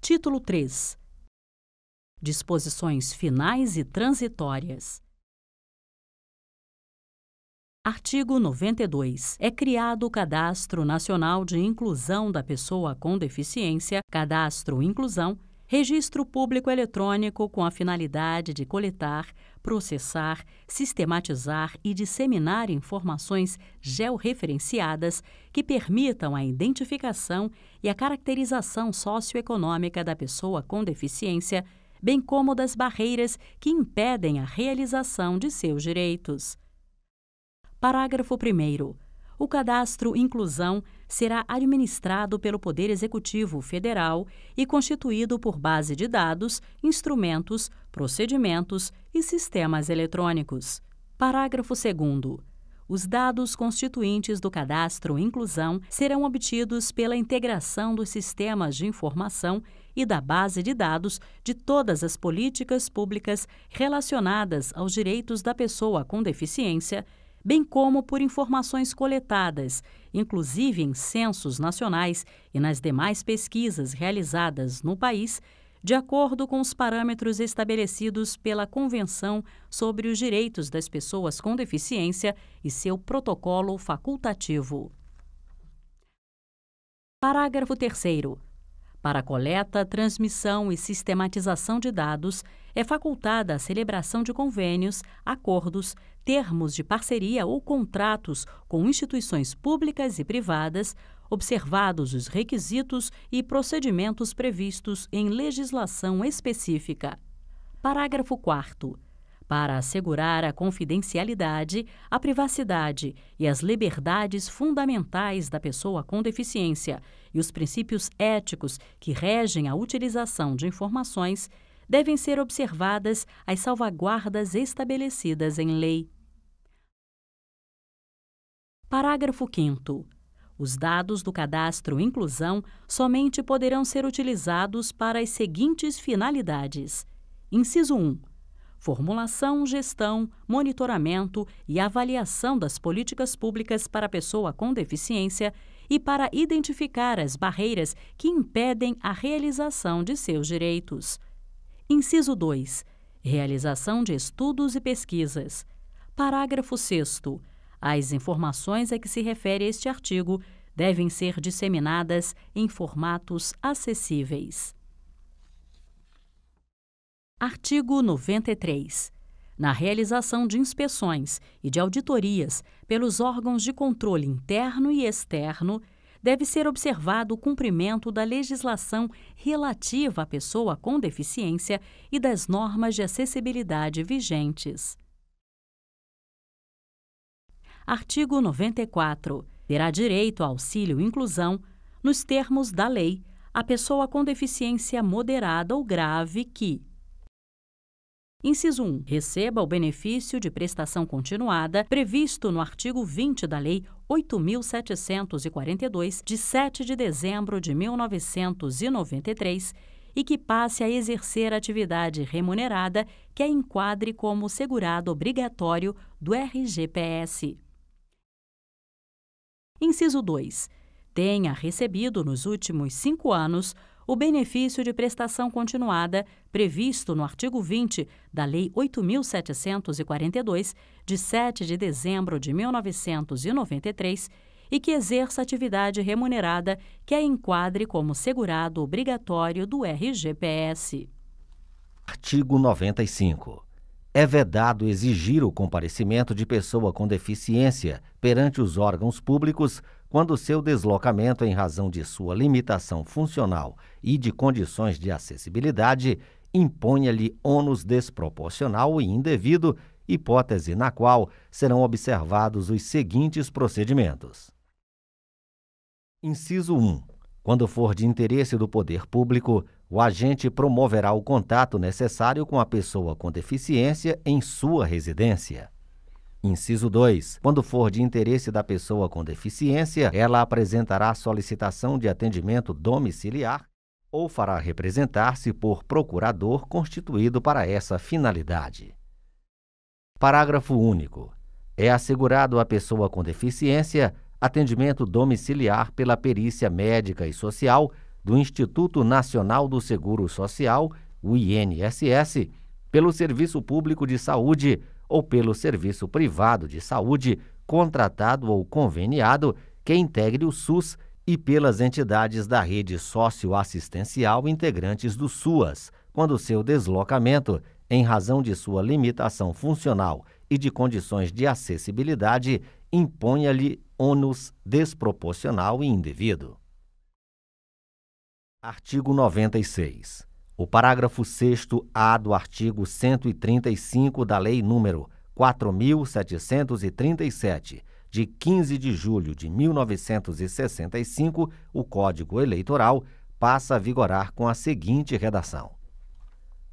Título 3 Disposições finais e transitórias. Artigo 92. É criado o Cadastro Nacional de Inclusão da Pessoa com Deficiência, Cadastro Inclusão, registro público eletrônico com a finalidade de coletar, processar, sistematizar e disseminar informações georreferenciadas que permitam a identificação e a caracterização socioeconômica da pessoa com deficiência, bem como das barreiras que impedem a realização de seus direitos. Parágrafo 1. O cadastro Inclusão será administrado pelo Poder Executivo Federal e constituído por base de dados, instrumentos, procedimentos e sistemas eletrônicos. Parágrafo 2. Os dados constituintes do cadastro Inclusão serão obtidos pela integração dos sistemas de informação e da base de dados de todas as políticas públicas relacionadas aos direitos da pessoa com deficiência bem como por informações coletadas, inclusive em censos nacionais e nas demais pesquisas realizadas no país, de acordo com os parâmetros estabelecidos pela Convenção sobre os Direitos das Pessoas com Deficiência e seu protocolo facultativo. Parágrafo 3. Para a coleta, transmissão e sistematização de dados, é facultada a celebração de convênios, acordos, termos de parceria ou contratos com instituições públicas e privadas, observados os requisitos e procedimentos previstos em legislação específica. Parágrafo 4 para assegurar a confidencialidade, a privacidade e as liberdades fundamentais da pessoa com deficiência e os princípios éticos que regem a utilização de informações, devem ser observadas as salvaguardas estabelecidas em lei. Parágrafo 5. Os dados do cadastro Inclusão somente poderão ser utilizados para as seguintes finalidades: Inciso 1 formulação, gestão, monitoramento e avaliação das políticas públicas para a pessoa com deficiência e para identificar as barreiras que impedem a realização de seus direitos. Inciso 2. Realização de estudos e pesquisas. Parágrafo 6. As informações a que se refere este artigo devem ser disseminadas em formatos acessíveis. Artigo 93. Na realização de inspeções e de auditorias pelos órgãos de controle interno e externo, deve ser observado o cumprimento da legislação relativa à pessoa com deficiência e das normas de acessibilidade vigentes. Artigo 94. Terá direito a auxílio inclusão, nos termos da lei, a pessoa com deficiência moderada ou grave que, Inciso 1. Receba o benefício de prestação continuada previsto no artigo 20 da Lei 8.742, de 7 de dezembro de 1993, e que passe a exercer atividade remunerada que a enquadre como segurado obrigatório do RGPS. Inciso 2. Tenha recebido nos últimos cinco anos o benefício de prestação continuada previsto no artigo 20 da Lei 8.742, de 7 de dezembro de 1993, e que exerça atividade remunerada que a enquadre como segurado obrigatório do RGPS. Artigo 95. É vedado exigir o comparecimento de pessoa com deficiência perante os órgãos públicos quando seu deslocamento em razão de sua limitação funcional e de condições de acessibilidade imponha-lhe ônus desproporcional e indevido, hipótese na qual serão observados os seguintes procedimentos. Inciso 1. Quando for de interesse do poder público, o agente promoverá o contato necessário com a pessoa com deficiência em sua residência. Inciso 2. Quando for de interesse da pessoa com deficiência, ela apresentará solicitação de atendimento domiciliar ou fará representar-se por procurador constituído para essa finalidade. Parágrafo único. É assegurado à pessoa com deficiência atendimento domiciliar pela perícia médica e social do Instituto Nacional do Seguro Social, o INSS, pelo Serviço Público de Saúde ou pelo serviço privado de saúde contratado ou conveniado que integre o SUS e pelas entidades da rede socioassistencial integrantes do SUAS, quando seu deslocamento, em razão de sua limitação funcional e de condições de acessibilidade, imponha-lhe ônus desproporcional e indevido. Artigo 96. O parágrafo 6 a do artigo 135 da Lei Número 4.737, de 15 de julho de 1965, o Código Eleitoral, passa a vigorar com a seguinte redação: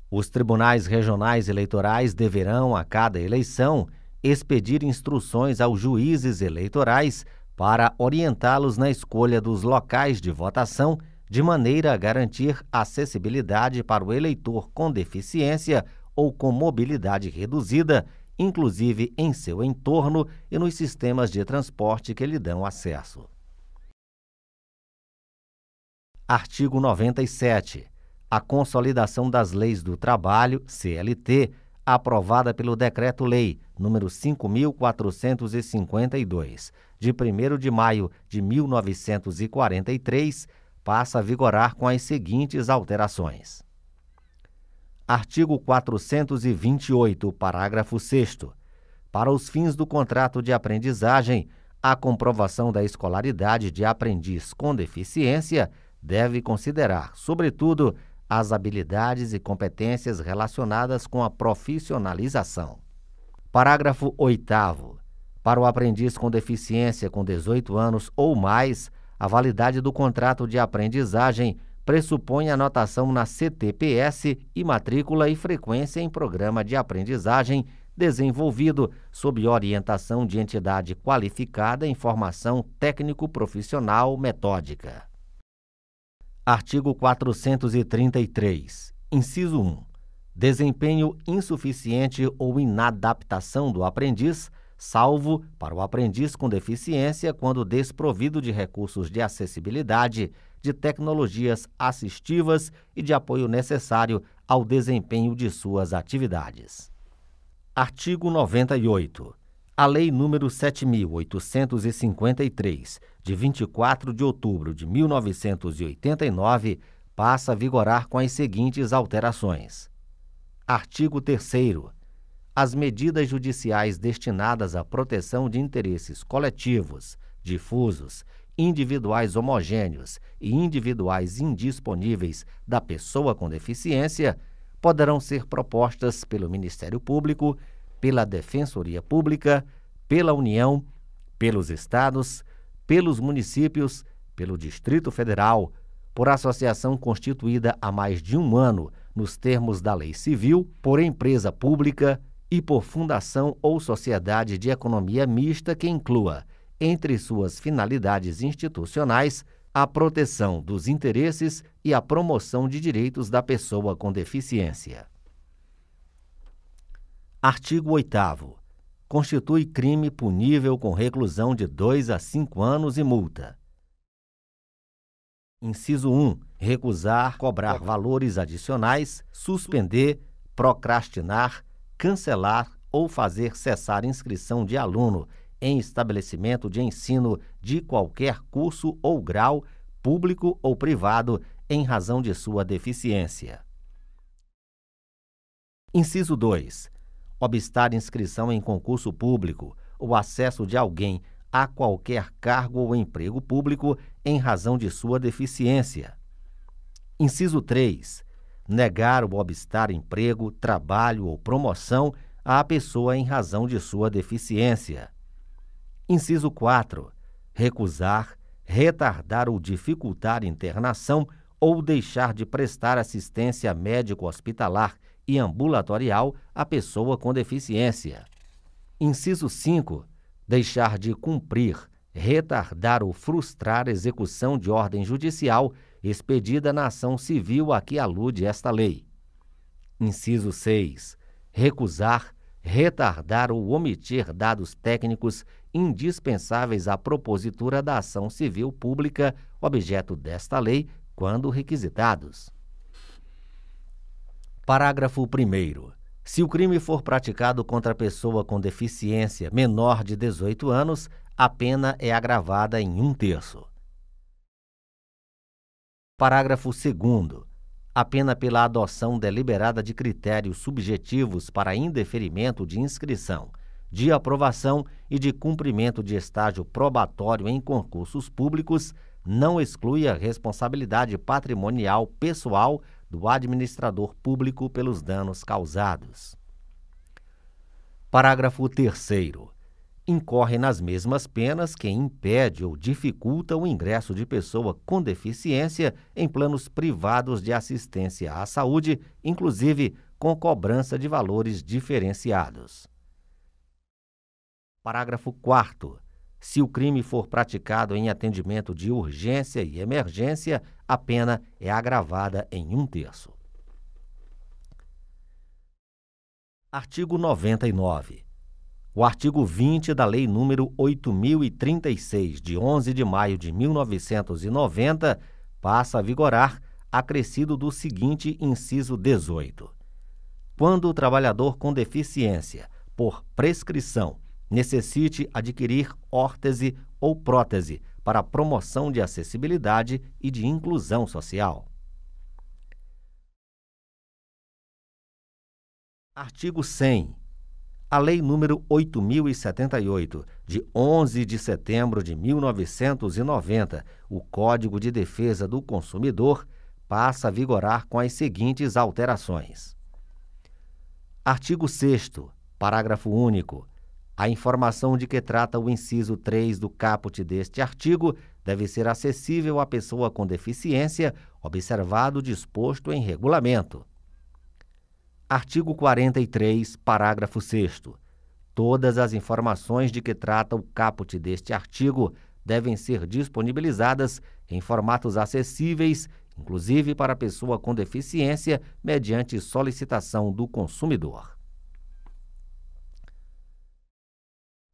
Os tribunais regionais eleitorais deverão, a cada eleição, expedir instruções aos juízes eleitorais para orientá-los na escolha dos locais de votação de maneira a garantir acessibilidade para o eleitor com deficiência ou com mobilidade reduzida, inclusive em seu entorno e nos sistemas de transporte que lhe dão acesso. Artigo 97. A consolidação das leis do trabalho, CLT, aprovada pelo Decreto-Lei nº 5452, de 1 de maio de 1943, passa a vigorar com as seguintes alterações: artigo 428, parágrafo 6 para os fins do contrato de aprendizagem, a comprovação da escolaridade de aprendiz com deficiência deve considerar, sobretudo, as habilidades e competências relacionadas com a profissionalização. Parágrafo 8. Para o aprendiz com deficiência com 18 anos ou mais, a validade do contrato de aprendizagem pressupõe anotação na CTPS e matrícula e frequência em programa de aprendizagem desenvolvido sob orientação de entidade qualificada em formação técnico-profissional metódica. Artigo 433, inciso 1. Desempenho insuficiente ou inadaptação do aprendiz salvo para o aprendiz com deficiência quando desprovido de recursos de acessibilidade, de tecnologias assistivas e de apoio necessário ao desempenho de suas atividades. Artigo 98. A Lei nº 7853, de 24 de outubro de 1989, passa a vigorar com as seguintes alterações. Artigo 3 as medidas judiciais destinadas à proteção de interesses coletivos, difusos, individuais homogêneos e individuais indisponíveis da pessoa com deficiência poderão ser propostas pelo Ministério Público, pela Defensoria Pública, pela União, pelos Estados, pelos municípios, pelo Distrito Federal, por associação constituída há mais de um ano nos termos da lei civil, por empresa pública, e por fundação ou sociedade de economia mista que inclua, entre suas finalidades institucionais, a proteção dos interesses e a promoção de direitos da pessoa com deficiência. Artigo 8. Constitui crime punível com reclusão de 2 a 5 anos e multa. Inciso 1. Recusar cobrar valores adicionais, suspender, procrastinar cancelar ou fazer cessar inscrição de aluno em estabelecimento de ensino de qualquer curso ou grau, público ou privado, em razão de sua deficiência. Inciso 2. Obstar inscrição em concurso público ou acesso de alguém a qualquer cargo ou emprego público em razão de sua deficiência. Inciso 3 negar ou obstar emprego, trabalho ou promoção à pessoa em razão de sua deficiência. Inciso 4. Recusar, retardar ou dificultar internação ou deixar de prestar assistência médico-hospitalar e ambulatorial à pessoa com deficiência. Inciso 5. Deixar de cumprir, retardar ou frustrar execução de ordem judicial expedida na ação civil a que alude esta lei. Inciso 6. Recusar, retardar ou omitir dados técnicos indispensáveis à propositura da ação civil pública objeto desta lei, quando requisitados. Parágrafo 1. Se o crime for praticado contra pessoa com deficiência menor de 18 anos, a pena é agravada em um terço parágrafo segundo a pena pela adoção deliberada de critérios subjetivos para indeferimento de inscrição de aprovação e de cumprimento de estágio probatório em concursos públicos não exclui a responsabilidade patrimonial pessoal do administrador público pelos danos causados parágrafo terceiro incorre nas mesmas penas quem impede ou dificulta o ingresso de pessoa com deficiência em planos privados de assistência à saúde, inclusive com cobrança de valores diferenciados. Parágrafo 4. Se o crime for praticado em atendimento de urgência e emergência, a pena é agravada em um terço. Artigo 99 o artigo 20 da Lei nº 8.036, de 11 de maio de 1990, passa a vigorar, acrescido do seguinte inciso 18. Quando o trabalhador com deficiência, por prescrição, necessite adquirir órtese ou prótese para promoção de acessibilidade e de inclusão social. Artigo 100 a lei Número oito mil e setenta e oito de onze de setembro de mil novecentos e noventa o código de defesa do consumidor passa a vigorar com as seguintes alterações artigo sexto parágrafo único a informação de que trata o inciso três do caput deste artigo deve ser acessível à pessoa com deficiência observado o disposto em regulamento Artigo 43, parágrafo 6 Todas as informações de que trata o caput deste artigo devem ser disponibilizadas em formatos acessíveis, inclusive para pessoa com deficiência, mediante solicitação do consumidor.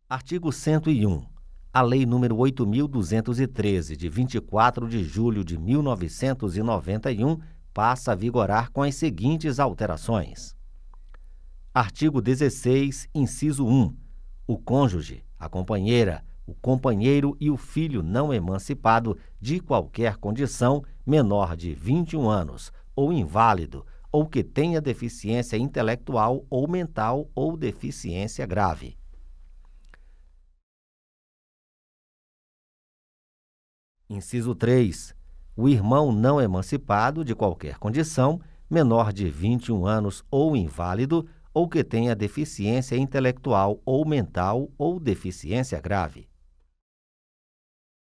Artigo 101. A Lei nº 8.213, de 24 de julho de 1991, passa a vigorar com as seguintes alterações: artigo dezesseis inciso um o cônjuge a companheira o companheiro e o filho não emancipado de qualquer condição menor de vinte e um anos ou inválido ou que tenha deficiência intelectual ou mental ou deficiência grave inciso três o irmão não emancipado de qualquer condição, menor de 21 anos ou inválido, ou que tenha deficiência intelectual ou mental ou deficiência grave.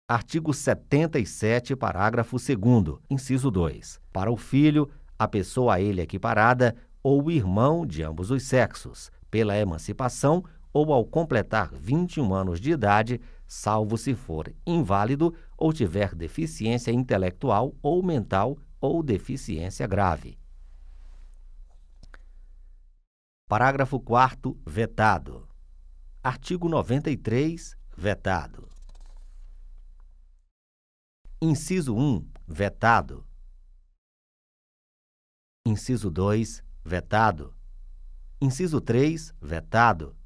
Artigo 77, parágrafo 2 inciso 2. Para o filho, a pessoa a ele equiparada ou o irmão de ambos os sexos, pela emancipação ou ao completar 21 anos de idade, salvo se for inválido ou tiver deficiência intelectual ou mental ou deficiência grave. Parágrafo 4 vetado. Artigo 93, vetado. Inciso 1, vetado. Inciso 2, vetado. Inciso 3, vetado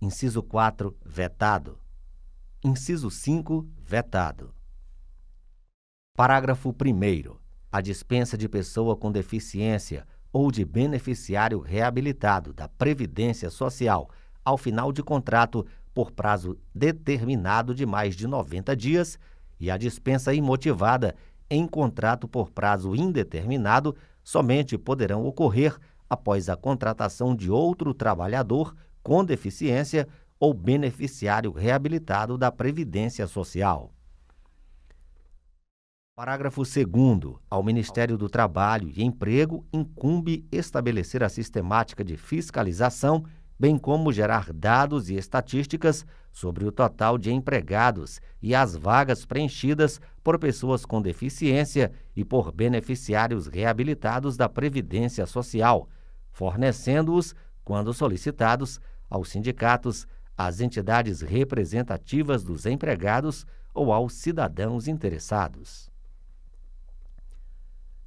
inciso quatro vetado inciso cinco vetado parágrafo primeiro a dispensa de pessoa com deficiência ou de beneficiário reabilitado da previdência social ao final de contrato por prazo determinado de mais de noventa dias e a dispensa imotivada em contrato por prazo indeterminado somente poderão ocorrer após a contratação de outro trabalhador com deficiência ou beneficiário reabilitado da Previdência Social. Parágrafo 2. Ao Ministério do Trabalho e Emprego incumbe estabelecer a sistemática de fiscalização, bem como gerar dados e estatísticas sobre o total de empregados e as vagas preenchidas por pessoas com deficiência e por beneficiários reabilitados da Previdência Social, fornecendo-os, quando solicitados, aos sindicatos, às entidades representativas dos empregados ou aos cidadãos interessados.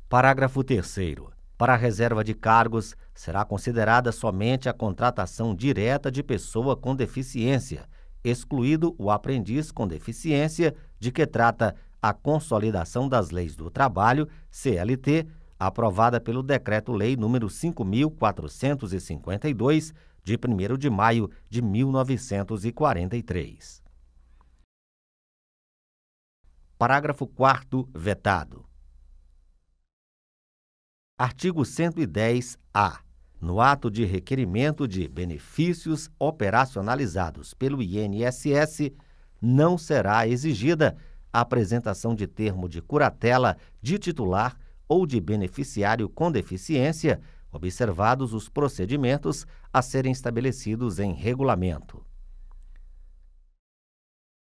Parágrafo 3. Para a reserva de cargos, será considerada somente a contratação direta de pessoa com deficiência, excluído o aprendiz com deficiência, de que trata a consolidação das leis do trabalho, CLT, aprovada pelo Decreto-Lei nº 5452, de 1 de maio de 1943. Parágrafo 4 vetado. Artigo 110-A. No ato de requerimento de benefícios operacionalizados pelo INSS, não será exigida a apresentação de termo de curatela de titular ou de beneficiário com deficiência observados os procedimentos a serem estabelecidos em regulamento.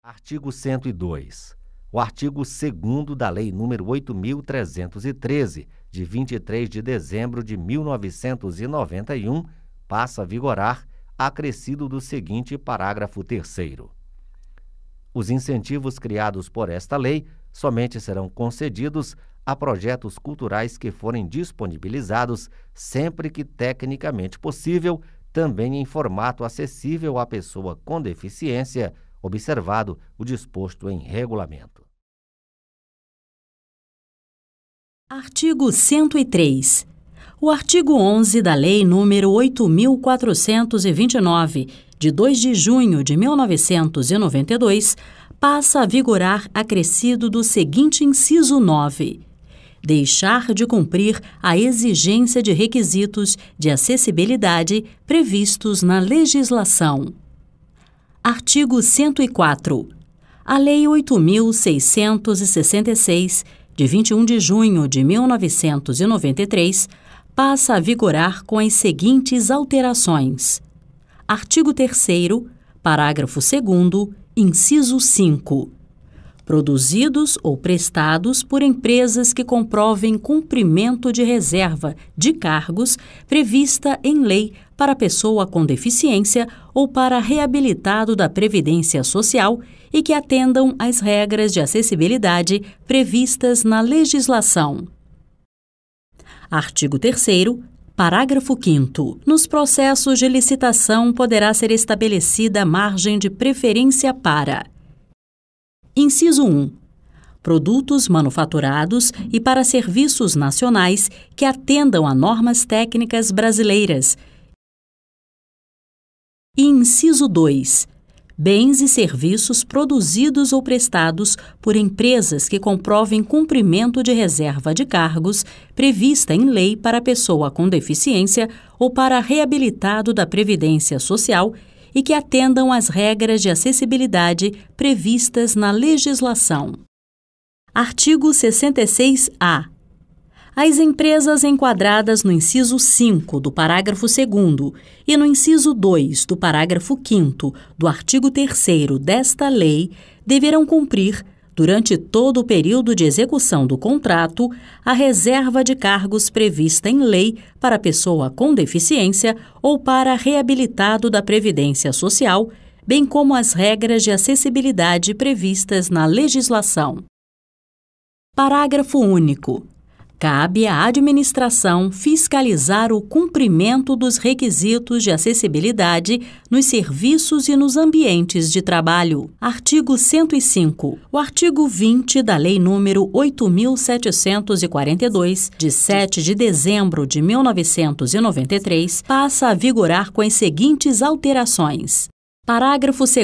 Artigo 102. O artigo 2 da Lei nº 8.313, de 23 de dezembro de 1991, passa a vigorar, acrescido do seguinte parágrafo 3. Os incentivos criados por esta lei somente serão concedidos a projetos culturais que forem disponibilizados, sempre que tecnicamente possível, também em formato acessível à pessoa com deficiência, observado o disposto em regulamento. Artigo 103. O artigo 11 da Lei nº 8429, de 2 de junho de 1992, passa a vigorar acrescido do seguinte inciso 9 deixar de cumprir a exigência de requisitos de acessibilidade previstos na legislação. Artigo 104. A Lei 8.666, de 21 de junho de 1993, passa a vigorar com as seguintes alterações: artigo 3, parágrafo 2, inciso 5 produzidos ou prestados por empresas que comprovem cumprimento de reserva de cargos prevista em lei para pessoa com deficiência ou para reabilitado da Previdência Social e que atendam às regras de acessibilidade previstas na legislação. Artigo 3. Parágrafo 5. Nos processos de licitação poderá ser estabelecida margem de preferência para Inciso 1. Produtos manufaturados e para serviços nacionais que atendam a normas técnicas brasileiras. E inciso 2. Bens e serviços produzidos ou prestados por empresas que comprovem cumprimento de reserva de cargos prevista em lei para pessoa com deficiência ou para reabilitado da Previdência Social e que atendam às regras de acessibilidade previstas na legislação. Artigo 66-A. As empresas enquadradas no inciso 5 do parágrafo 2 e no inciso 2 do parágrafo 5 do artigo 3 desta lei deverão cumprir durante todo o período de execução do contrato, a reserva de cargos prevista em lei para pessoa com deficiência ou para reabilitado da Previdência Social, bem como as regras de acessibilidade previstas na legislação. Parágrafo único. Cabe à administração fiscalizar o cumprimento dos requisitos de acessibilidade nos serviços e nos ambientes de trabalho. Artigo 105. O artigo 20 da Lei nº 8742, de 7 de dezembro de 1993, passa a vigorar com as seguintes alterações: Parágrafo 2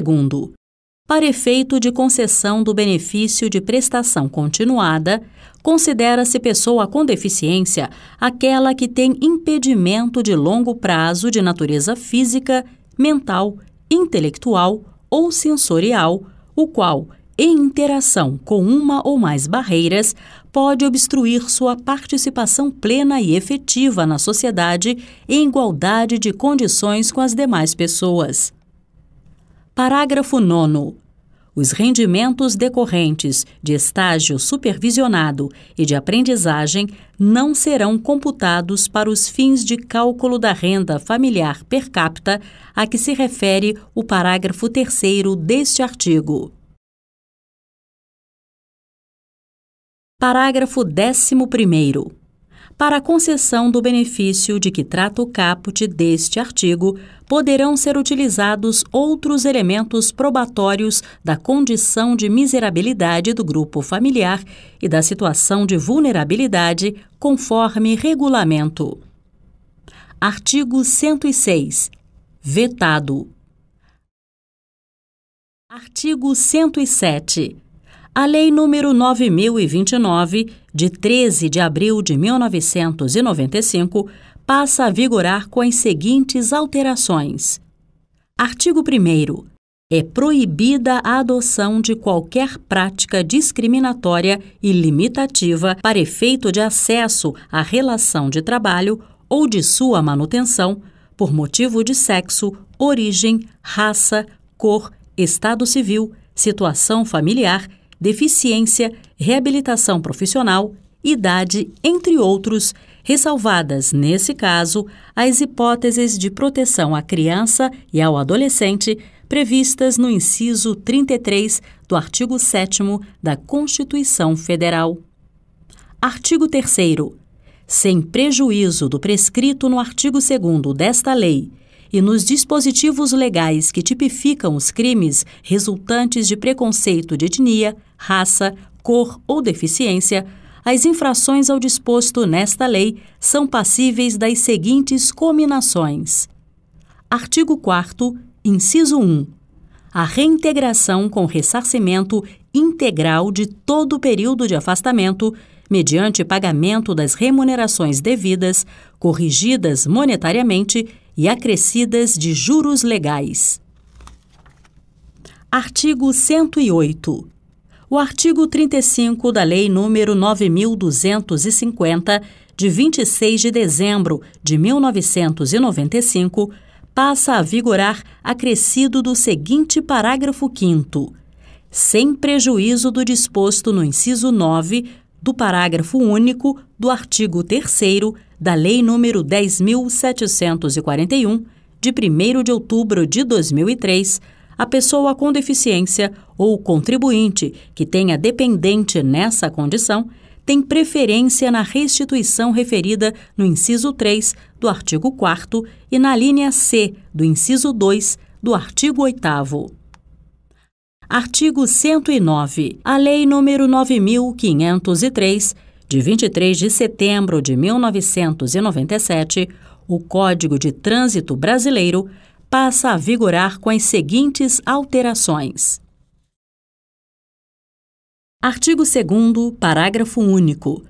para efeito de concessão do benefício de prestação continuada, considera-se pessoa com deficiência aquela que tem impedimento de longo prazo de natureza física, mental, intelectual ou sensorial, o qual, em interação com uma ou mais barreiras, pode obstruir sua participação plena e efetiva na sociedade em igualdade de condições com as demais pessoas. Parágrafo 9. Os rendimentos decorrentes de estágio supervisionado e de aprendizagem não serão computados para os fins de cálculo da renda familiar per capita a que se refere o parágrafo 3 deste artigo. Parágrafo 11 para a concessão do benefício de que trata o caput deste artigo, poderão ser utilizados outros elementos probatórios da condição de miserabilidade do grupo familiar e da situação de vulnerabilidade, conforme regulamento. Artigo 106. Vetado. Artigo 107 a Lei nº 9029, de 13 de abril de 1995, passa a vigorar com as seguintes alterações. Artigo 1 é proibida a adoção de qualquer prática discriminatória e limitativa para efeito de acesso à relação de trabalho ou de sua manutenção por motivo de sexo, origem, raça, cor, estado civil, situação familiar deficiência, reabilitação profissional, idade, entre outros, ressalvadas, nesse caso, as hipóteses de proteção à criança e ao adolescente previstas no inciso 33 do artigo 7 da Constituição Federal. Artigo 3. Sem prejuízo do prescrito no artigo 2 desta lei e nos dispositivos legais que tipificam os crimes resultantes de preconceito de etnia, raça, cor ou deficiência, as infrações ao disposto nesta lei são passíveis das seguintes cominações: Artigo 4, inciso 1. A reintegração com ressarcimento integral de todo o período de afastamento, mediante pagamento das remunerações devidas, corrigidas monetariamente e acrescidas de juros legais. Artigo 108. O artigo 35 da Lei nº 9250, de 26 de dezembro de 1995, passa a vigorar acrescido do seguinte parágrafo 5 sem prejuízo do disposto no inciso 9 do parágrafo único do artigo 3 da Lei nº 10.741, de 1 de outubro de 2003, a pessoa com deficiência ou contribuinte que tenha dependente nessa condição tem preferência na restituição referida no inciso 3 do artigo 4 e na linha C do inciso 2 do artigo 8. Artigo 109. A Lei nº 9503, de 23 de setembro de 1997, o Código de Trânsito Brasileiro passa a vigorar com as seguintes alterações. Artigo 2 parágrafo único.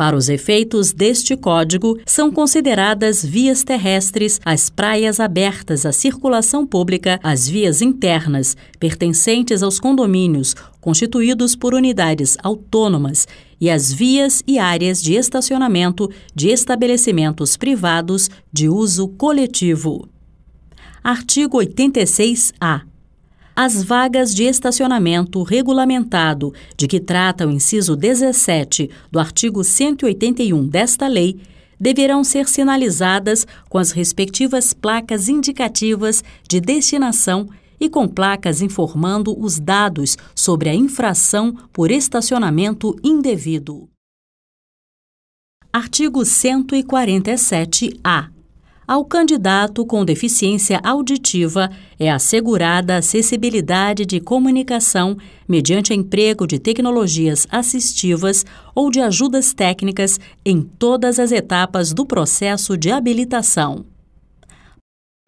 Para os efeitos deste código, são consideradas vias terrestres as praias abertas à circulação pública, as vias internas, pertencentes aos condomínios, constituídos por unidades autônomas, e as vias e áreas de estacionamento de estabelecimentos privados de uso coletivo. Artigo 86-A as vagas de estacionamento regulamentado, de que trata o inciso 17 do artigo 181 desta lei, deverão ser sinalizadas com as respectivas placas indicativas de destinação e com placas informando os dados sobre a infração por estacionamento indevido. Artigo 147-A. Ao candidato com deficiência auditiva é assegurada acessibilidade de comunicação mediante emprego de tecnologias assistivas ou de ajudas técnicas em todas as etapas do processo de habilitação.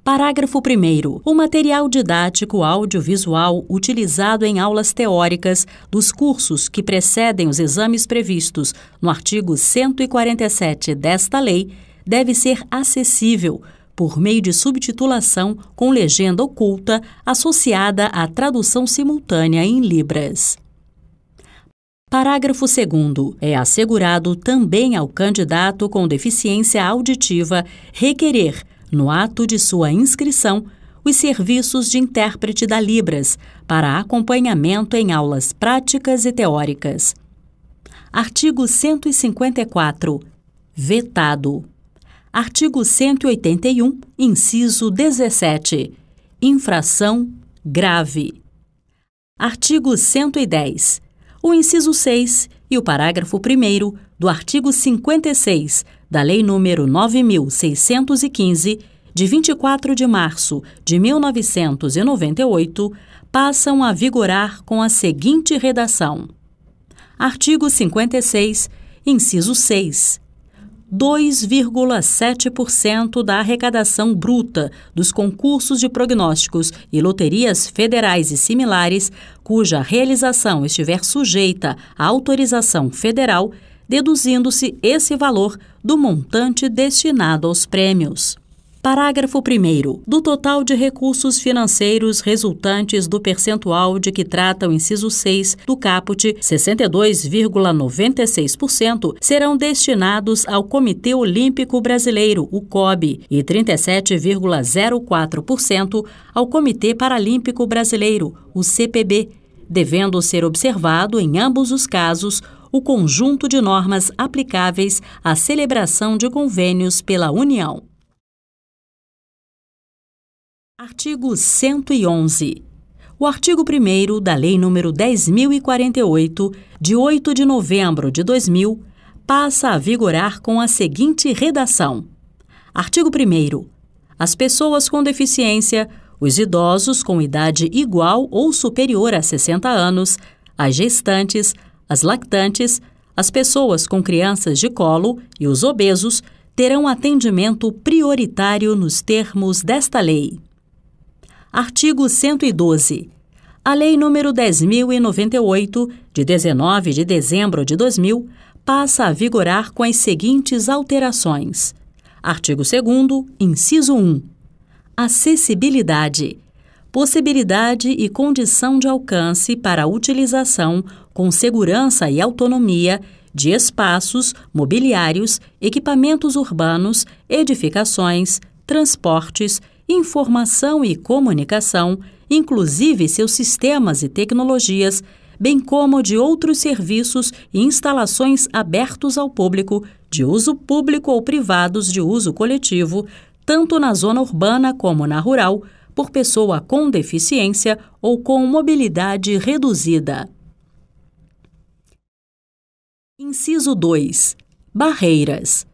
Parágrafo 1. O material didático audiovisual utilizado em aulas teóricas dos cursos que precedem os exames previstos no artigo 147 desta lei deve ser acessível por meio de subtitulação com legenda oculta associada à tradução simultânea em Libras. Parágrafo 2. É assegurado também ao candidato com deficiência auditiva requerer, no ato de sua inscrição, os serviços de intérprete da Libras para acompanhamento em aulas práticas e teóricas. Artigo 154. Vetado. Artigo 181, inciso 17. Infração grave. Artigo 110. O inciso 6 e o parágrafo 1 do artigo 56 da Lei Número 9615, de 24 de março de 1998, passam a vigorar com a seguinte redação: Artigo 56, inciso 6. 2,7% da arrecadação bruta dos concursos de prognósticos e loterias federais e similares, cuja realização estiver sujeita à autorização federal, deduzindo-se esse valor do montante destinado aos prêmios. Parágrafo 1. Do total de recursos financeiros resultantes do percentual de que trata o inciso 6 do caput, 62,96% serão destinados ao Comitê Olímpico Brasileiro, o COB, e 37,04% ao Comitê Paralímpico Brasileiro, o CPB, devendo ser observado, em ambos os casos, o conjunto de normas aplicáveis à celebração de convênios pela União. Artigo 111. O artigo 1 da Lei nº 10.048, de 8 de novembro de 2000, passa a vigorar com a seguinte redação: Artigo 1. As pessoas com deficiência, os idosos com idade igual ou superior a 60 anos, as gestantes, as lactantes, as pessoas com crianças de colo e os obesos terão atendimento prioritário nos termos desta lei. Artigo 112. A Lei nº 10.098, de 19 de dezembro de 2000, passa a vigorar com as seguintes alterações. Artigo 2 inciso 1. Acessibilidade. Possibilidade e condição de alcance para a utilização, com segurança e autonomia, de espaços, mobiliários, equipamentos urbanos, edificações, transportes, informação e comunicação, inclusive seus sistemas e tecnologias, bem como de outros serviços e instalações abertos ao público, de uso público ou privados de uso coletivo, tanto na zona urbana como na rural, por pessoa com deficiência ou com mobilidade reduzida. Inciso 2. Barreiras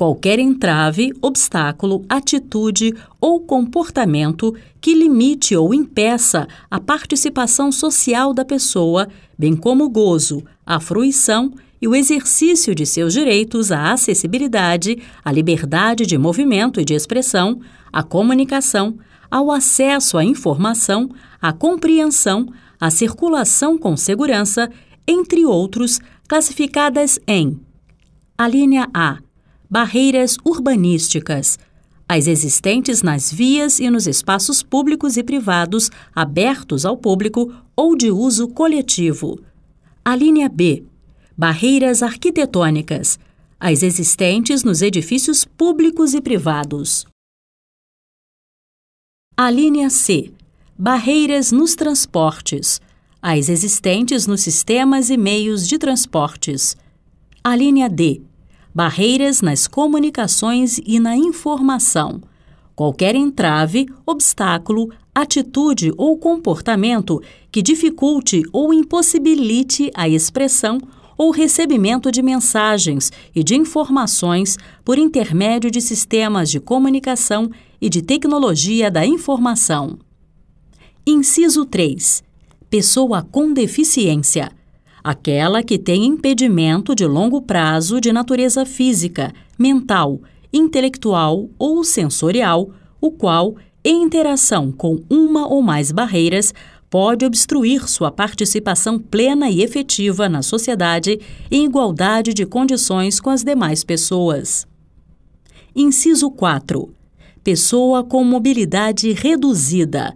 qualquer entrave, obstáculo, atitude ou comportamento que limite ou impeça a participação social da pessoa, bem como o gozo, a fruição e o exercício de seus direitos à acessibilidade, à liberdade de movimento e de expressão, à comunicação, ao acesso à informação, à compreensão, à circulação com segurança, entre outros, classificadas em: a linha A barreiras urbanísticas, as existentes nas vias e nos espaços públicos e privados abertos ao público ou de uso coletivo. A linha B. Barreiras arquitetônicas, as existentes nos edifícios públicos e privados. A linha C. Barreiras nos transportes, as existentes nos sistemas e meios de transportes. A linha D barreiras nas comunicações e na informação. Qualquer entrave, obstáculo, atitude ou comportamento que dificulte ou impossibilite a expressão ou recebimento de mensagens e de informações por intermédio de sistemas de comunicação e de tecnologia da informação. Inciso 3. Pessoa com deficiência aquela que tem impedimento de longo prazo de natureza física, mental, intelectual ou sensorial, o qual, em interação com uma ou mais barreiras, pode obstruir sua participação plena e efetiva na sociedade em igualdade de condições com as demais pessoas. Inciso 4. Pessoa com mobilidade reduzida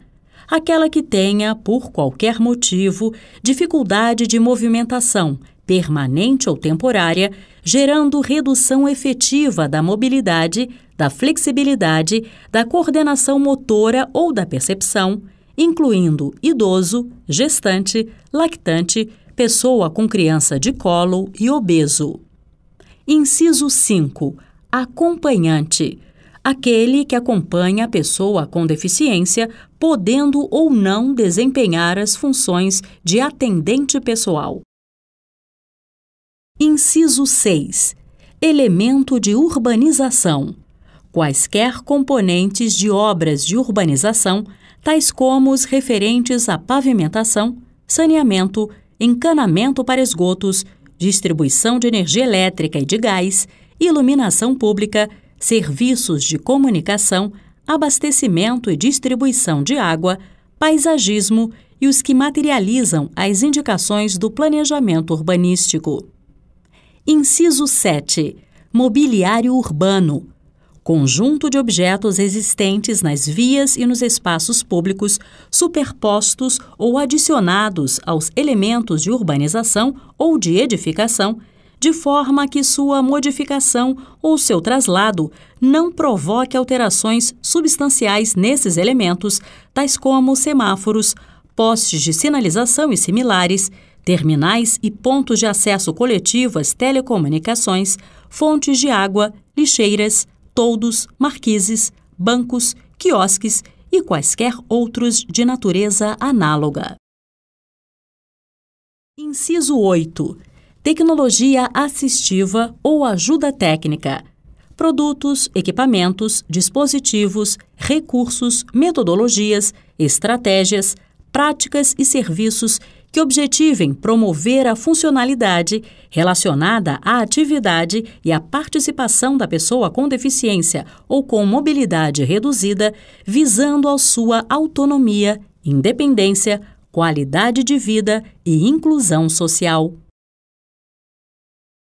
aquela que tenha, por qualquer motivo, dificuldade de movimentação, permanente ou temporária, gerando redução efetiva da mobilidade, da flexibilidade, da coordenação motora ou da percepção, incluindo idoso, gestante, lactante, pessoa com criança de colo e obeso. Inciso 5. Acompanhante. Aquele que acompanha a pessoa com deficiência podendo ou não desempenhar as funções de atendente pessoal. Inciso 6. Elemento de urbanização. Quaisquer componentes de obras de urbanização, tais como os referentes à pavimentação, saneamento, encanamento para esgotos, distribuição de energia elétrica e de gás, iluminação pública, serviços de comunicação, abastecimento e distribuição de água, paisagismo e os que materializam as indicações do planejamento urbanístico. Inciso 7. Mobiliário urbano. Conjunto de objetos existentes nas vias e nos espaços públicos, superpostos ou adicionados aos elementos de urbanização ou de edificação de forma que sua modificação ou seu traslado não provoque alterações substanciais nesses elementos, tais como semáforos, postes de sinalização e similares, terminais e pontos de acesso coletivo às telecomunicações, fontes de água, lixeiras, toldos, marquises, bancos, quiosques e quaisquer outros de natureza análoga. Inciso 8 tecnologia assistiva ou ajuda técnica, produtos, equipamentos, dispositivos, recursos, metodologias, estratégias, práticas e serviços que objetivem promover a funcionalidade relacionada à atividade e à participação da pessoa com deficiência ou com mobilidade reduzida, visando a sua autonomia, independência, qualidade de vida e inclusão social.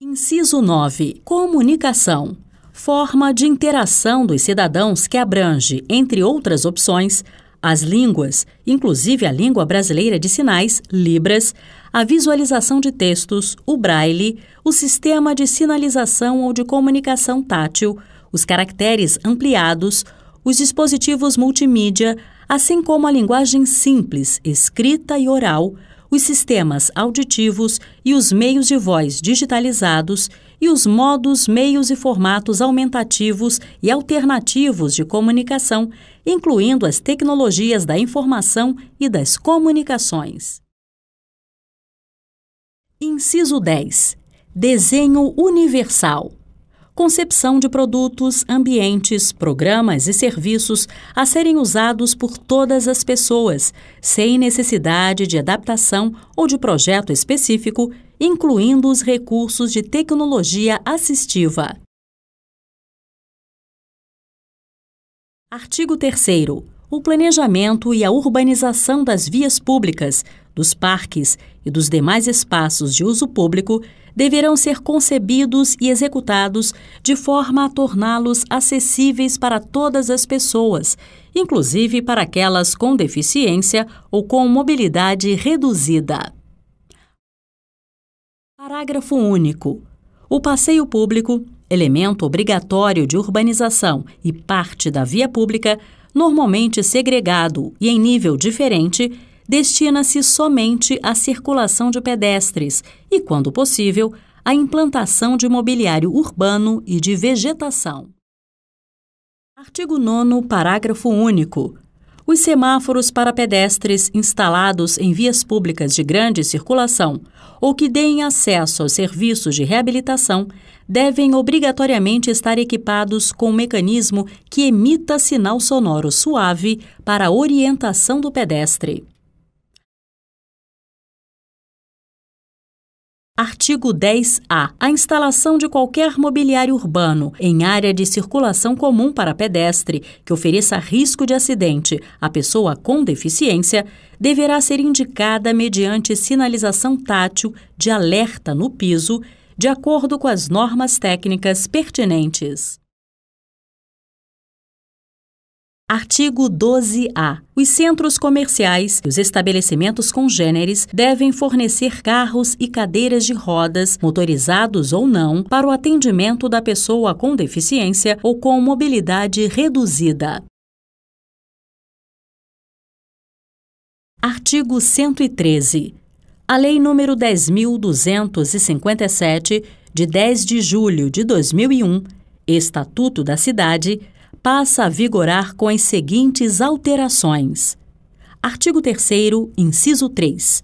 Inciso 9. Comunicação. Forma de interação dos cidadãos que abrange, entre outras opções, as línguas, inclusive a língua brasileira de sinais, Libras, a visualização de textos, o braille, o sistema de sinalização ou de comunicação tátil, os caracteres ampliados, os dispositivos multimídia, assim como a linguagem simples, escrita e oral, os sistemas auditivos e os meios de voz digitalizados e os modos, meios e formatos aumentativos e alternativos de comunicação, incluindo as tecnologias da informação e das comunicações. Inciso 10. Desenho universal concepção de produtos, ambientes, programas e serviços a serem usados por todas as pessoas, sem necessidade de adaptação ou de projeto específico, incluindo os recursos de tecnologia assistiva. Artigo 3. O planejamento e a urbanização das vias públicas, dos parques e dos demais espaços de uso público deverão ser concebidos e executados de forma a torná-los acessíveis para todas as pessoas, inclusive para aquelas com deficiência ou com mobilidade reduzida. Parágrafo único. O passeio público, elemento obrigatório de urbanização e parte da via pública, normalmente segregado e em nível diferente, destina-se somente à circulação de pedestres e, quando possível, à implantação de mobiliário urbano e de vegetação. Artigo 9, parágrafo único. Os semáforos para pedestres instalados em vias públicas de grande circulação ou que deem acesso aos serviços de reabilitação devem obrigatoriamente estar equipados com um mecanismo que emita sinal sonoro suave para orientação do pedestre. Artigo 10-A. A instalação de qualquer mobiliário urbano em área de circulação comum para pedestre que ofereça risco de acidente à pessoa com deficiência deverá ser indicada mediante sinalização tátil de alerta no piso, de acordo com as normas técnicas pertinentes. Artigo 12-A. Os centros comerciais e os estabelecimentos congêneres devem fornecer carros e cadeiras de rodas, motorizados ou não, para o atendimento da pessoa com deficiência ou com mobilidade reduzida. Artigo 113. A Lei nº 10.257, de 10 de julho de 2001, Estatuto da Cidade, passa a vigorar com as seguintes alterações. Artigo 3 inciso 3.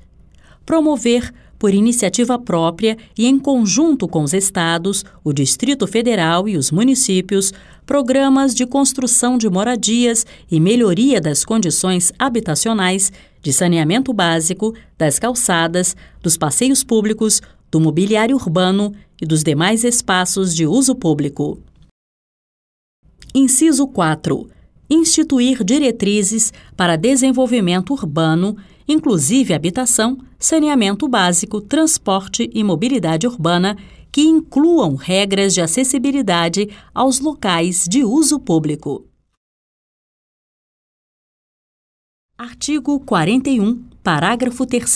Promover por iniciativa própria e em conjunto com os estados, o Distrito Federal e os municípios, programas de construção de moradias e melhoria das condições habitacionais, de saneamento básico, das calçadas, dos passeios públicos, do mobiliário urbano e dos demais espaços de uso público. Inciso 4. Instituir diretrizes para desenvolvimento urbano, inclusive habitação, saneamento básico, transporte e mobilidade urbana, que incluam regras de acessibilidade aos locais de uso público. Artigo 41, parágrafo 3.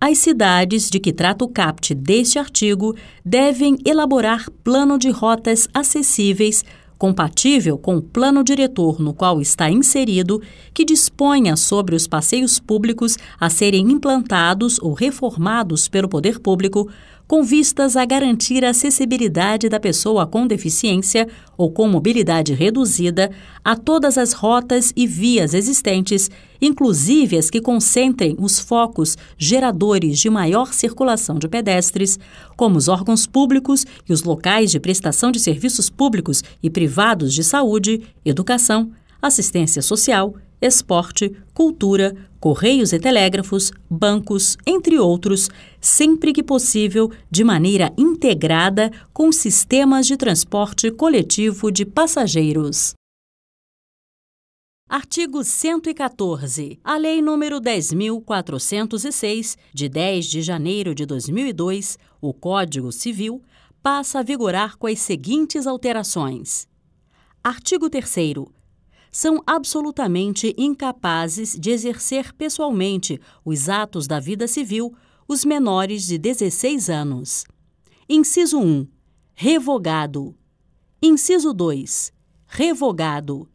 As cidades de que trata o CAPT deste artigo devem elaborar plano de rotas acessíveis compatível com o plano diretor no qual está inserido, que disponha sobre os passeios públicos a serem implantados ou reformados pelo poder público com vistas a garantir a acessibilidade da pessoa com deficiência ou com mobilidade reduzida a todas as rotas e vias existentes, inclusive as que concentrem os focos geradores de maior circulação de pedestres, como os órgãos públicos e os locais de prestação de serviços públicos e privados de saúde, educação, assistência social, esporte, cultura, correios e telégrafos, bancos, entre outros, sempre que possível, de maneira integrada com sistemas de transporte coletivo de passageiros. Artigo 114. A Lei nº 10.406, de 10 de janeiro de 2002, o Código Civil, passa a vigorar com as seguintes alterações. Artigo 3 são absolutamente incapazes de exercer pessoalmente os atos da vida civil os menores de 16 anos. Inciso 1. Revogado. Inciso 2. Revogado.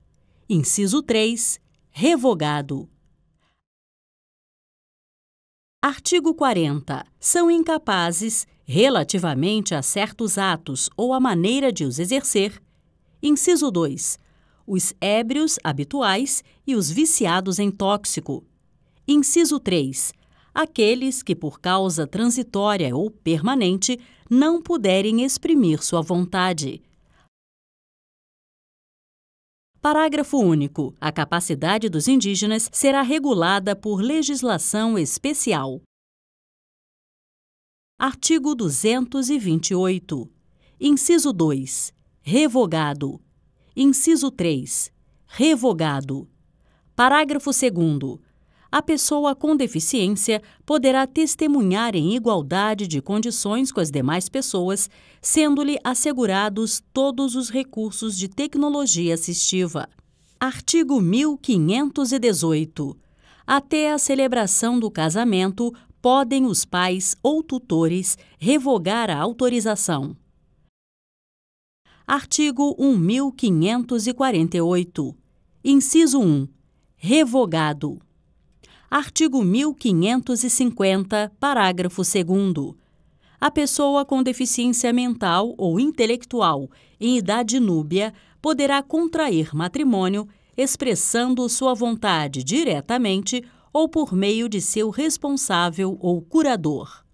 Inciso 3. Revogado. Artigo 40. São incapazes, relativamente a certos atos ou a maneira de os exercer. Inciso 2 os ébrios habituais e os viciados em tóxico. Inciso 3. Aqueles que, por causa transitória ou permanente, não puderem exprimir sua vontade. Parágrafo único. A capacidade dos indígenas será regulada por legislação especial. Artigo 228. Inciso 2. Revogado Inciso 3. Revogado. Parágrafo 2. A pessoa com deficiência poderá testemunhar em igualdade de condições com as demais pessoas, sendo-lhe assegurados todos os recursos de tecnologia assistiva. Artigo 1518. Até a celebração do casamento, podem os pais ou tutores revogar a autorização. Artigo 1548. Inciso 1. Revogado. Artigo 1550, parágrafo 2. A pessoa com deficiência mental ou intelectual em idade núbia poderá contrair matrimônio expressando sua vontade diretamente ou por meio de seu responsável ou curador.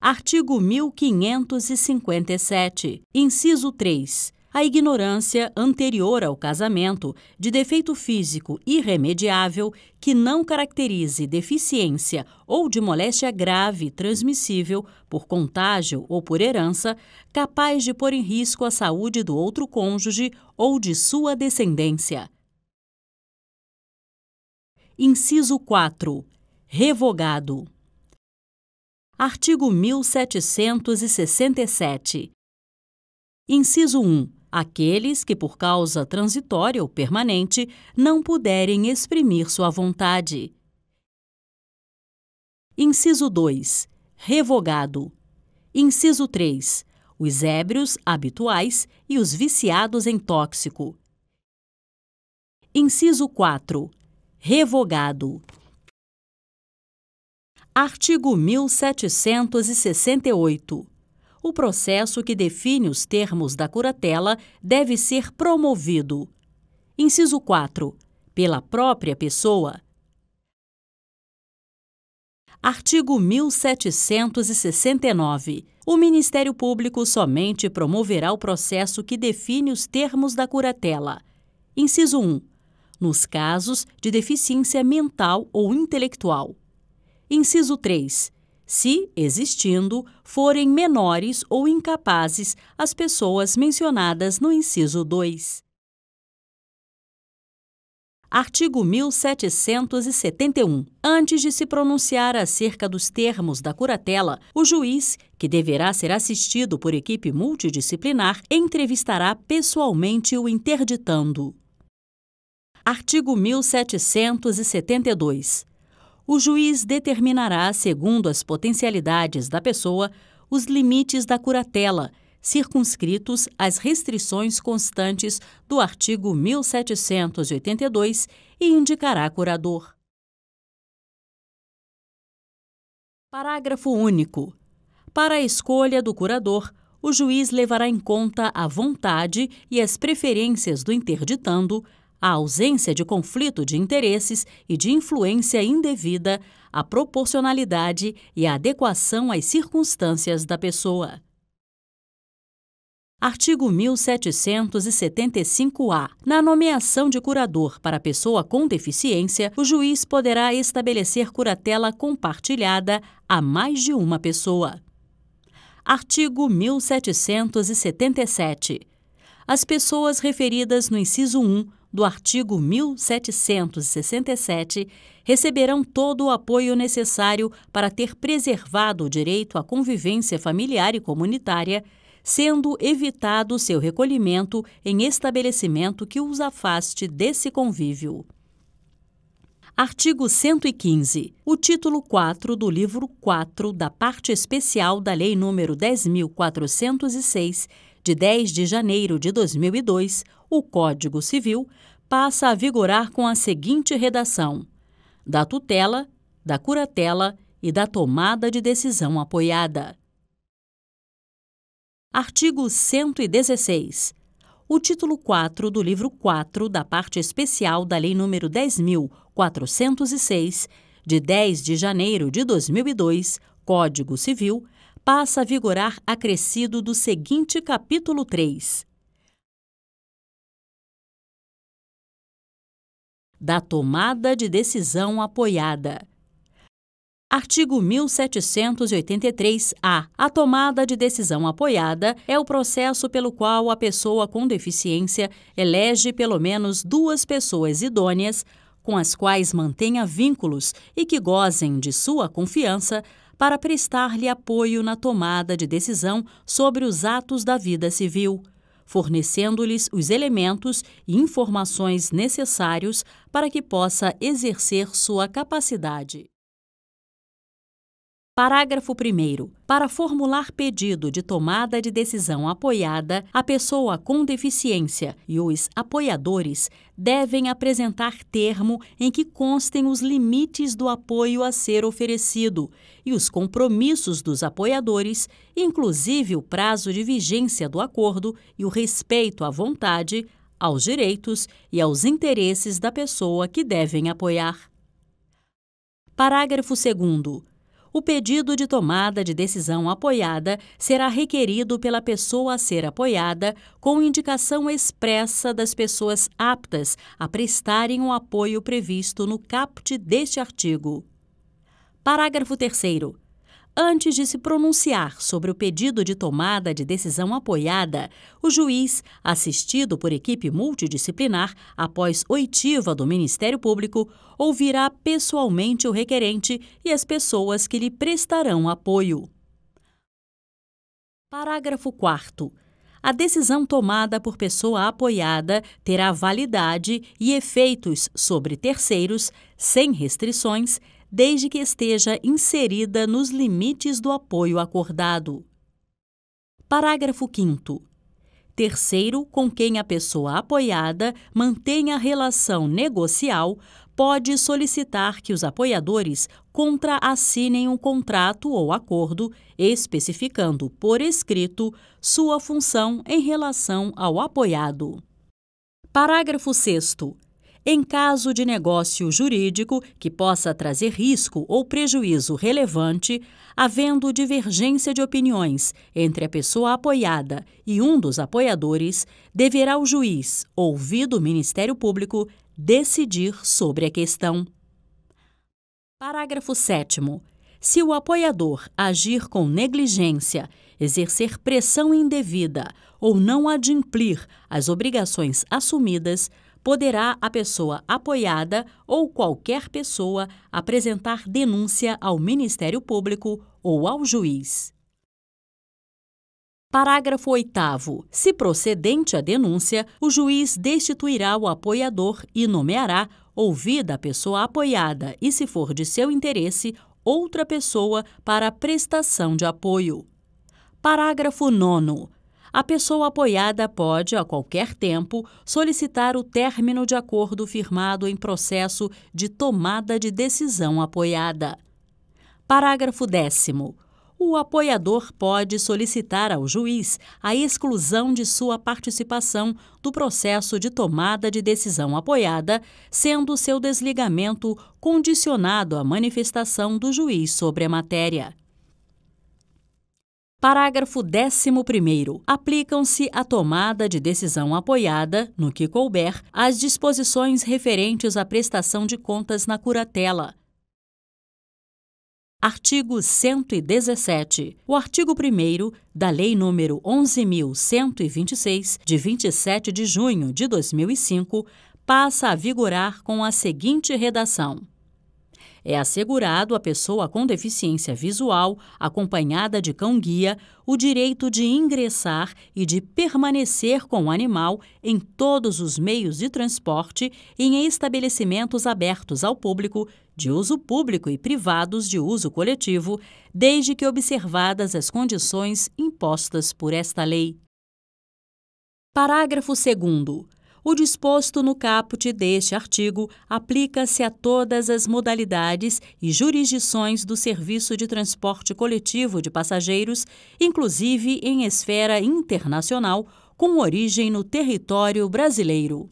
Artigo 1557, inciso 3. A ignorância anterior ao casamento, de defeito físico irremediável, que não caracterize deficiência ou de moléstia grave transmissível por contágio ou por herança, capaz de pôr em risco a saúde do outro cônjuge ou de sua descendência. Inciso 4. Revogado. Artigo 1767. Inciso 1. Aqueles que, por causa transitória ou permanente, não puderem exprimir sua vontade. Inciso 2. Revogado. Inciso 3. Os ébrios habituais e os viciados em tóxico. Inciso 4. Revogado. Artigo 1768. O processo que define os termos da curatela deve ser promovido. Inciso 4. Pela própria pessoa. Artigo 1769. O Ministério Público somente promoverá o processo que define os termos da curatela. Inciso 1. Nos casos de deficiência mental ou intelectual. Inciso 3. Se, existindo, forem menores ou incapazes as pessoas mencionadas no inciso 2. Artigo 1771. Antes de se pronunciar acerca dos termos da curatela, o juiz, que deverá ser assistido por equipe multidisciplinar, entrevistará pessoalmente o interditando. Artigo 1772 o juiz determinará, segundo as potencialidades da pessoa, os limites da curatela, circunscritos às restrições constantes do artigo 1782 e indicará curador. Parágrafo único. Para a escolha do curador, o juiz levará em conta a vontade e as preferências do interditando, a ausência de conflito de interesses e de influência indevida, a proporcionalidade e a adequação às circunstâncias da pessoa. Artigo 1775-A. Na nomeação de curador para pessoa com deficiência, o juiz poderá estabelecer curatela compartilhada a mais de uma pessoa. Artigo 1777. As pessoas referidas no inciso 1 do artigo 1767 receberão todo o apoio necessário para ter preservado o direito à convivência familiar e comunitária, sendo evitado seu recolhimento em estabelecimento que os afaste desse convívio. Artigo 115. O título 4 do livro 4 da parte especial da Lei nº 10.406 de 10 de janeiro de 2002, o Código Civil passa a vigorar com a seguinte redação: da tutela, da curatela e da tomada de decisão apoiada. Artigo 116. O título 4 do livro 4 da parte especial da Lei nº 10.406, de 10 de janeiro de 2002, Código Civil, passa a vigorar acrescido do seguinte capítulo 3. Da tomada de decisão apoiada. Artigo 1783-A. A tomada de decisão apoiada é o processo pelo qual a pessoa com deficiência elege pelo menos duas pessoas idôneas com as quais mantenha vínculos e que gozem de sua confiança para prestar-lhe apoio na tomada de decisão sobre os atos da vida civil, fornecendo-lhes os elementos e informações necessários para que possa exercer sua capacidade. Parágrafo 1. Para formular pedido de tomada de decisão apoiada, a pessoa com deficiência e os apoiadores devem apresentar termo em que constem os limites do apoio a ser oferecido e os compromissos dos apoiadores, inclusive o prazo de vigência do acordo e o respeito à vontade, aos direitos e aos interesses da pessoa que devem apoiar. Parágrafo 2. O pedido de tomada de decisão apoiada será requerido pela pessoa a ser apoiada com indicação expressa das pessoas aptas a prestarem o apoio previsto no caput deste artigo. Parágrafo 3. Antes de se pronunciar sobre o pedido de tomada de decisão apoiada, o juiz, assistido por equipe multidisciplinar, após oitiva do Ministério Público, ouvirá pessoalmente o requerente e as pessoas que lhe prestarão apoio. Parágrafo 4. A decisão tomada por pessoa apoiada terá validade e efeitos sobre terceiros, sem restrições, desde que esteja inserida nos limites do apoio acordado. Parágrafo 5. Terceiro, com quem a pessoa apoiada mantenha relação negocial, pode solicitar que os apoiadores contra-assinem um contrato ou acordo, especificando por escrito sua função em relação ao apoiado. Parágrafo 6 em caso de negócio jurídico que possa trazer risco ou prejuízo relevante, havendo divergência de opiniões entre a pessoa apoiada e um dos apoiadores, deverá o juiz, ouvido o Ministério Público, decidir sobre a questão. Parágrafo 7. Se o apoiador agir com negligência, exercer pressão indevida ou não adimplir as obrigações assumidas, poderá a pessoa apoiada ou qualquer pessoa apresentar denúncia ao Ministério Público ou ao juiz. Parágrafo 8. Se procedente a denúncia, o juiz destituirá o apoiador e nomeará, ouvida a pessoa apoiada e, se for de seu interesse, outra pessoa para prestação de apoio. Parágrafo 9 a pessoa apoiada pode, a qualquer tempo, solicitar o término de acordo firmado em processo de tomada de decisão apoiada. Parágrafo 10. O apoiador pode solicitar ao juiz a exclusão de sua participação do processo de tomada de decisão apoiada, sendo seu desligamento condicionado à manifestação do juiz sobre a matéria. Parágrafo 11. Aplicam-se à tomada de decisão apoiada, no que couber, as disposições referentes à prestação de contas na curatela. Artigo 117. O artigo 1 da Lei nº 11.126, de 27 de junho de 2005, passa a vigorar com a seguinte redação: é assegurado à pessoa com deficiência visual, acompanhada de cão-guia, o direito de ingressar e de permanecer com o animal em todos os meios de transporte e em estabelecimentos abertos ao público, de uso público e privados de uso coletivo, desde que observadas as condições impostas por esta lei. Parágrafo 2. O disposto no caput deste artigo aplica-se a todas as modalidades e jurisdições do serviço de transporte coletivo de passageiros, inclusive em esfera internacional, com origem no território brasileiro.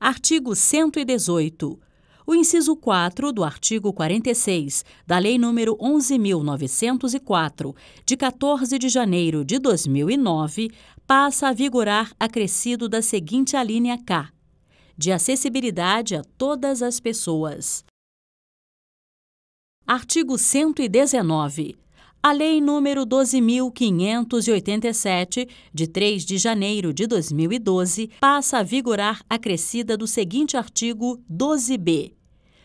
Artigo 118 o inciso 4 do artigo 46 da Lei nº 11.904, de 14 de janeiro de 2009, passa a vigorar acrescido da seguinte alínea K, de acessibilidade a todas as pessoas. Artigo 119 a Lei nº 12.587, de 3 de janeiro de 2012, passa a vigorar acrescida do seguinte artigo 12b.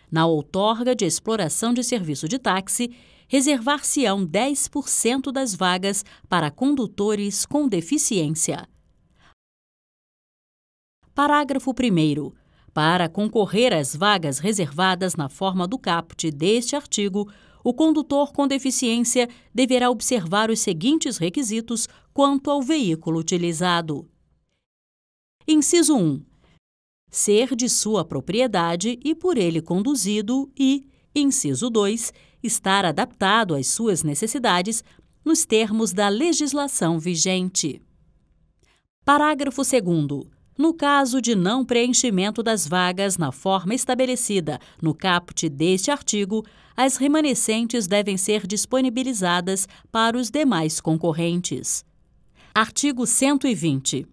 Na outorga de exploração de serviço de táxi, reservar-se-ão 10% das vagas para condutores com deficiência. Parágrafo 1. Para concorrer às vagas reservadas na forma do caput deste artigo, o condutor com deficiência deverá observar os seguintes requisitos quanto ao veículo utilizado. Inciso 1. Ser de sua propriedade e por ele conduzido e, inciso 2, estar adaptado às suas necessidades nos termos da legislação vigente. Parágrafo 2 no caso de não preenchimento das vagas na forma estabelecida no caput deste artigo, as remanescentes devem ser disponibilizadas para os demais concorrentes. Artigo 120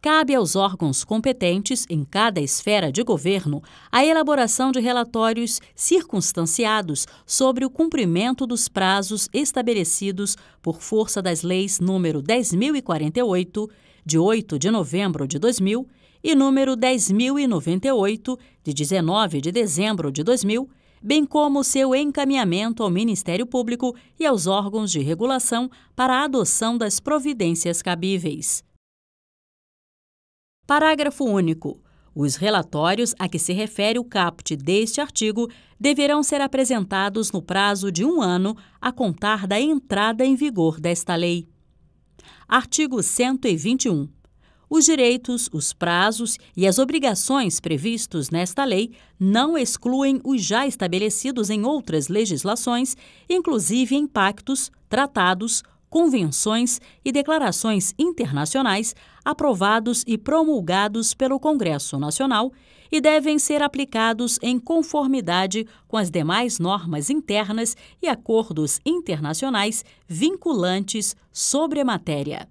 cabe aos órgãos competentes em cada esfera de governo a elaboração de relatórios circunstanciados sobre o cumprimento dos prazos estabelecidos por força das leis número 10048 de 8 de novembro de 2000, e número 10.098, de 19 de dezembro de 2000, bem como seu encaminhamento ao Ministério Público e aos órgãos de regulação para a adoção das providências cabíveis. Parágrafo único. Os relatórios a que se refere o caput deste artigo deverão ser apresentados no prazo de um ano a contar da entrada em vigor desta lei. Artigo 121. Os direitos, os prazos e as obrigações previstos nesta lei não excluem os já estabelecidos em outras legislações, inclusive em pactos, tratados, convenções e declarações internacionais aprovados e promulgados pelo Congresso Nacional e devem ser aplicados em conformidade com as demais normas internas e acordos internacionais vinculantes sobre a matéria.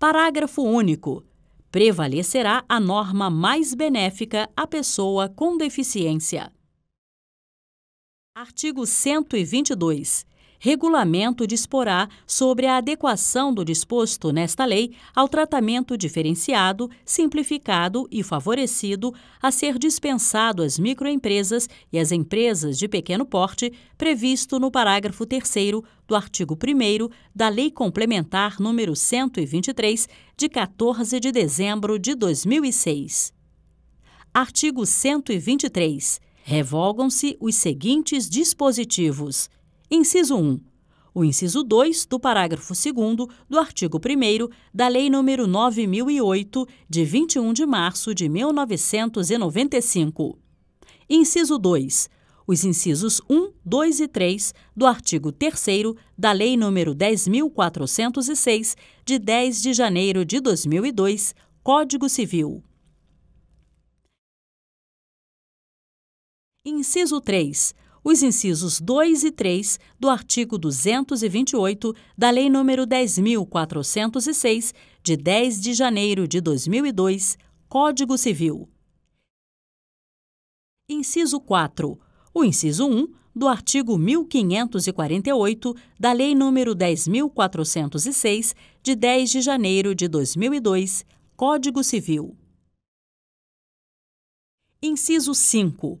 Parágrafo único. Prevalecerá a norma mais benéfica à pessoa com deficiência. Artigo 122 regulamento disporá sobre a adequação do disposto nesta lei ao tratamento diferenciado, simplificado e favorecido a ser dispensado às microempresas e às empresas de pequeno porte, previsto no parágrafo 3 do artigo 1 da Lei Complementar número 123, de 14 de dezembro de 2006. Artigo 123. Revogam-se os seguintes dispositivos. Inciso 1. O inciso 2 do parágrafo 2 do artigo 1 da Lei nº 9008, de 21 de março de 1995. Inciso 2 os incisos 1, 2 e 3 do artigo 3 da Lei nº 10.406, de 10 de janeiro de 2002, Código Civil. Inciso 3 os incisos 2 e 3 do artigo 228 da Lei nº 10.406, de 10 de janeiro de 2002, Código Civil. Inciso 4. O inciso 1 do artigo 1548 da Lei nº 10.406, de 10 de janeiro de 2002, Código Civil. Inciso 5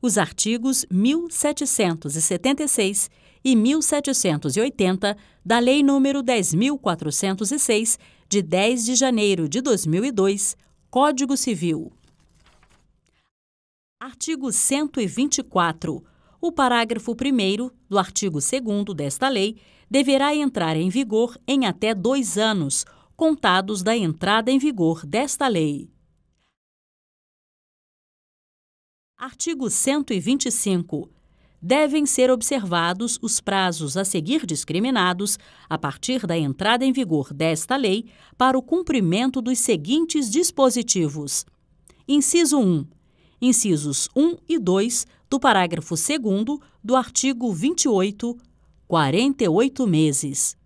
os artigos 1776 e 1780 da Lei nº 10.406, de 10 de janeiro de 2002, Código Civil. Artigo 124. O parágrafo 1 do artigo 2 desta lei deverá entrar em vigor em até dois anos, contados da entrada em vigor desta lei. Artigo 125. Devem ser observados os prazos a seguir discriminados, a partir da entrada em vigor desta lei, para o cumprimento dos seguintes dispositivos: Inciso 1. Incisos 1 e 2 do parágrafo 2 do artigo 28, 48 meses.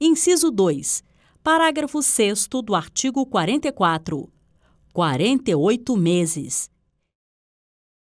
Inciso 2. Parágrafo 6 do artigo 44, 48 meses.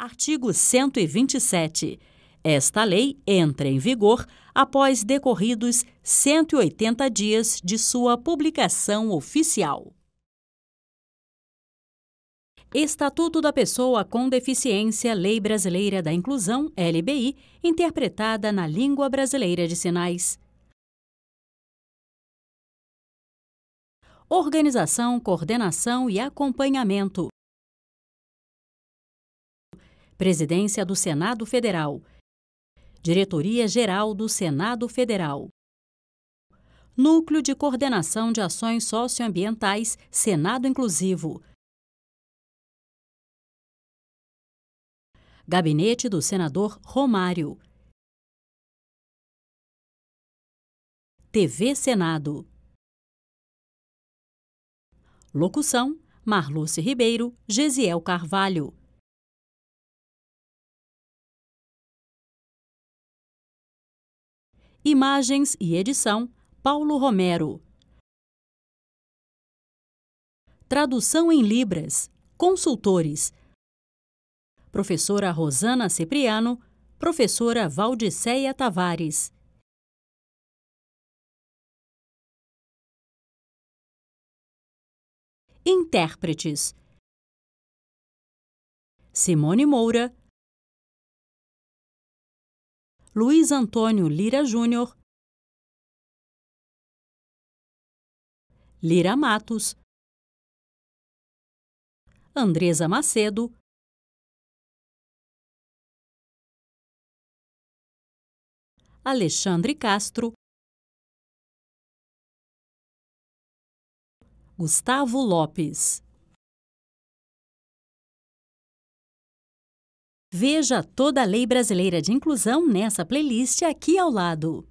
Artigo 127. Esta lei entra em vigor após decorridos 180 dias de sua publicação oficial. Estatuto da Pessoa com Deficiência, Lei Brasileira da Inclusão, LBI, interpretada na língua brasileira de sinais. Organização, coordenação e acompanhamento. Presidência do Senado Federal, Diretoria-Geral do Senado Federal, Núcleo de Coordenação de Ações Socioambientais, Senado Inclusivo, Gabinete do Senador Romário, TV Senado. Locução: Marluce Ribeiro, Gesiel Carvalho. Imagens e edição: Paulo Romero. Tradução em Libras. Consultores: Professora Rosana Cipriano, Professora Valdiceia Tavares. Intérpretes: Simone Moura, Luiz Antônio Lira Júnior, Lira Matos, Andresa Macedo, Alexandre Castro, Gustavo Lopes. Veja toda a lei brasileira de inclusão nessa playlist aqui ao lado.